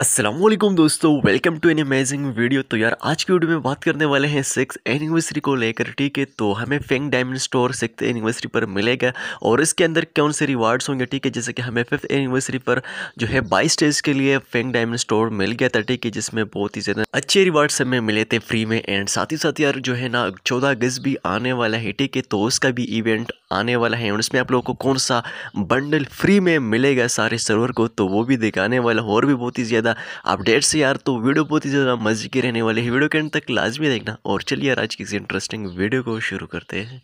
असलम दोस्तों welcome to an amazing video तो यार आज की वीडियो में बात करने वाले हैं सिक्स एनिवर्सरी को लेकर ठीक है तो हमें Feng diamond store six anniversary पर मिलेगा और इसके अंदर कौन से रिवार्ड्स होंगे ठीक है जैसे कि हमें फिफ्थ एनिवर्सरी पर जो है बाईस स्टेज के लिए फेंग डायमंड स्टोर मिल गया था ठीक है जिसमें बहुत ही ज़्यादा अच्छे रिवार्ड्स हमें मिले थे फ्री में एंड साथ ही साथ यार जो है ना चौदह अगस्त भी आने वाला है ठीक है तो उसका भी इवेंट आने वाला है और इसमें आप लोगों को कौन सा बंडल फ्री में मिलेगा सारे सर्वर को तो वो भी दिखाने वाला और भी बहुत ही ज़्यादा ज़्यादा अपडेट्स यार तो वीडियो बहुत ही ज़्यादा मज़े की रहने वाली है वीडियो के अंत तक लाजमी देखना और चलिए यार आज किसी इंटरेस्टिंग वीडियो को शुरू करते हैं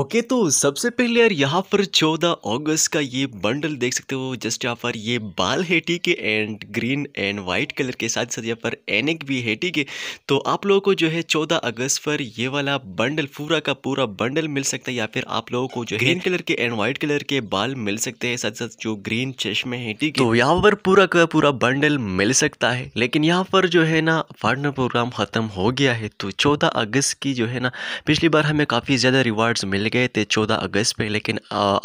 ओके okay, तो सबसे पहले यार यहाँ पर 14 अगस्त का ये बंडल देख सकते हो जस्ट यहाँ पर ये बाल है ठीक है and green and white colour के साथ साथ यहाँ पर एनिक भी है ठीक है तो आप लोगों को जो है 14 अगस्त पर ये वाला बंडल पूरा का पूरा बंडल मिल सकता है या फिर आप लोगों को जो ग्रीन कलर के एंड व्हाइट कलर के बाल मिल सकते हैं साथ साथ जो ग्रीन चश्मे है ठीक है तो यहाँ पर पूरा का पूरा बंडल मिल सकता है लेकिन यहाँ पर जो है ना पार्टनर प्रोग्राम खत्म हो गया है तो चौदह अगस्त की जो है ना पिछली बार हमें काफ़ी ज़्यादा रिवार्ड मिले गए थे चौदह अगस्त पे लेकिन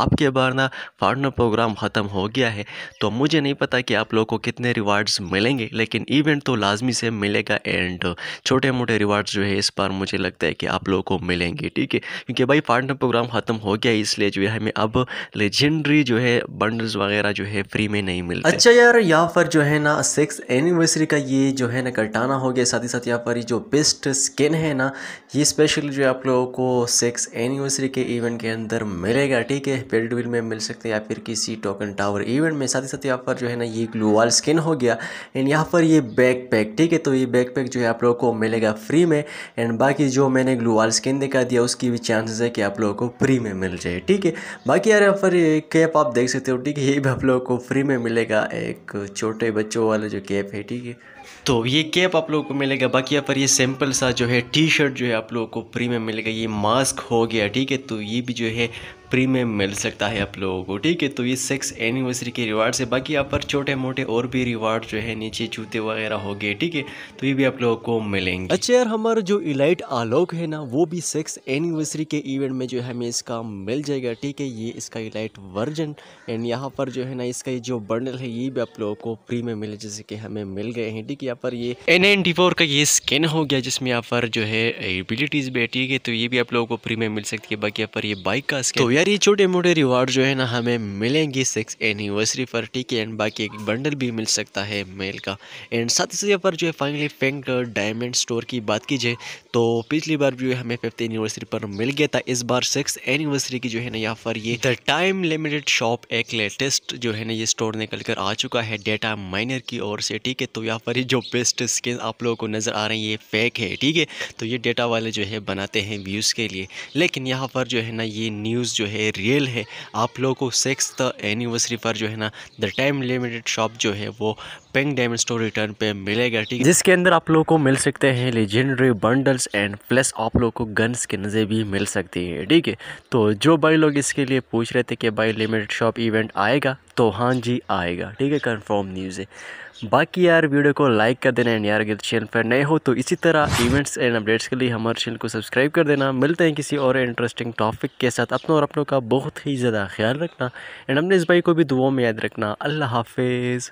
अब के बार ना पार्टनर प्रोग्राम ख़त्म हो गया है तो मुझे नहीं पता कि आप लोगों को कितने रिवार्ड्स मिलेंगे लेकिन इवेंट तो लाजमी से मिलेगा एंड छोटे मोटे रिवार्ड्स जो है इस बार मुझे लगता है कि आप लोगों को मिलेंगे ठीक है क्योंकि भाई पार्टनर प्रोग्राम ख़त्म हो गया इसलिए जो है हमें अब लेजेंडरी जो है बंडल्स वगैरह जो है फ्री में नहीं मिलते अच्छा यार यहाँ पर जो है ना सिक्स एनिवर्सरी का ये जो है ना कटाना हो गया साथ ही साथ यहाँ पर जो बेस्ट स्किन है ना ये स्पेशली जो है आप लोगों को सिक्स एनिवर्सरी के इवेंट के अंदर मिलेगा ठीक है पेड डील में मिल सकते हैं या फिर किसी टोकन टावर इवेंट में साथ ही साथ यहाँ पर जो है ना ये ग्लू स्किन हो गया एंड यहाँ पर ये बैक पैक ठीक है तो ये बैक पैक जो है आप लोगों को मिलेगा फ्री में एंड बाकी जो मैंने ग्लू स्किन दिखा दिया उसकी भी चांसेस है कि आप लोगों को फ्री में मिल जाए ठीक है बाकी यार यहाँ पर कैप आप देख सकते हो ठीक है ये भी आप लोगों को फ्री में मिलेगा एक छोटे बच्चों वाला जो कैप है ठीक है तो ये कैप आप लोगों को मिलेगा बाकी यहाँ पर ये सिंपल सा जो है टी शर्ट जो है आप लोगों को फ्री में मिलेगा ये मास्क हो गया ठीक है तो ये भी जो है फ्री में मिल सकता है आप लोगों को ठीक है तो ये सिक्स एनिवर्सरी के रिवार्ड से बाकी यहाँ पर छोटे मोटे और भी रिवार्ड जो है नीचे जूते वगैरह हो गए ठीक है तो ये भी आप लोगों को मिलेंगे अच्छा यार हमारा जो इलाइट आलोक है ना वो भी सिक्स एनिवर्सरी के इवेंट में जो है हमें इसका मिल जाएगा ठीक है ये इसका इलाइट वर्जन एंड यहाँ पर जो है ना इसका ये जो बर्नल है ये भी आप लोगों को फ्री में मिले जैसे कि हमें मिल गए हैं ठीक है यहाँ पर ये एन का ये स्किन हो गया जिसमें यहाँ पर जो है एबिलिटीज़ भी है ठीक है तो ये भी आप लोगों को फ्री में मिल सकती है बाकी यहाँ पर ये बाइक का स्किन यार ये छोटे मोटे रिवार्ड जो है ना हमें मिलेंगे सिक्स एनिवर्सरी पर ठीक है एंड बाकी एक बंडल भी मिल सकता है मेल का एंड साथ ही साथ पर जो है फाइनली फेंक डायमंड स्टोर की बात की जाए तो पिछली बार जो है हमें फिफ्थ एनिवर्सरी पर मिल गया था इस बार सिक्स एनिवर्सरी की जो है ना यहाँ पर ये द टाइम लिमिटेड शॉप एक लेटेस्ट जो है ना ये स्टोर निकल कर आ चुका है डेटा माइनर की ओर से ठीक है तो यहाँ पर ये जो बेस्ट स्किन आप लोगों को नज़र आ रही है ये फेक है ठीक है तो ये डेटा वाले जो है बनाते हैं व्यूज़ के लिए लेकिन यहाँ पर जो है ना ये न्यूज़ जो जो है रियल है आप लोगों को सिक्स एनिवर्सरी पर जो है ना द टाइम लिमिटेड शॉप जो है वो पिंक डायमंड स्टोर रिटर्न पे मिलेगा ठीक है जिसके अंदर आप लोगों को मिल सकते हैं लेजेंडरी बंडल्स एंड प्लस आप लोगों को गन्स के नज़र भी मिल सकती है ठीक है तो जो भाई लोग इसके लिए पूछ रहे थे कि भाई लिमिटेड शॉप इवेंट आएगा तो हाँ जी आएगा ठीक है कंफर्म न्यूज़ है बाकी यार वीडियो को लाइक कर देना एंड यार अगर चैनल पर नए हो तो इसी तरह इवेंट्स एंड अपडेट्स के लिए हमारे चैनल को सब्सक्राइब कर देना मिलते हैं किसी और इंटरेस्टिंग टॉपिक के साथ अपनों और अपनों का बहुत ही ज़्यादा ख्याल रखना एंड अपने इस भाई को भी दुआओं में याद रखना अल्लाह हाफिज़